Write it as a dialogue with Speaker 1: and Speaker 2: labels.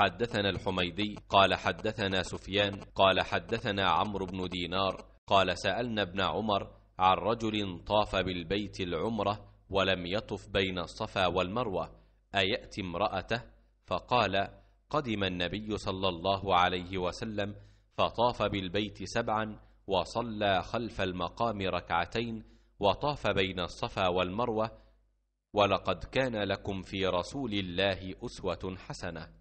Speaker 1: حدثنا
Speaker 2: الحميدي قال حدثنا سفيان قال حدثنا عمرو بن دينار قال
Speaker 3: سألنا ابن عمر عن رجل طاف بالبيت العمرة ولم يطف بين الصفا والمروة أيأتي امرأته فقال قدم النبي صلى الله عليه وسلم فطاف بالبيت سبعا وصلى خلف المقام ركعتين وطاف بين الصفا والمروة ولقد
Speaker 4: كان لكم في رسول الله أسوة حسنة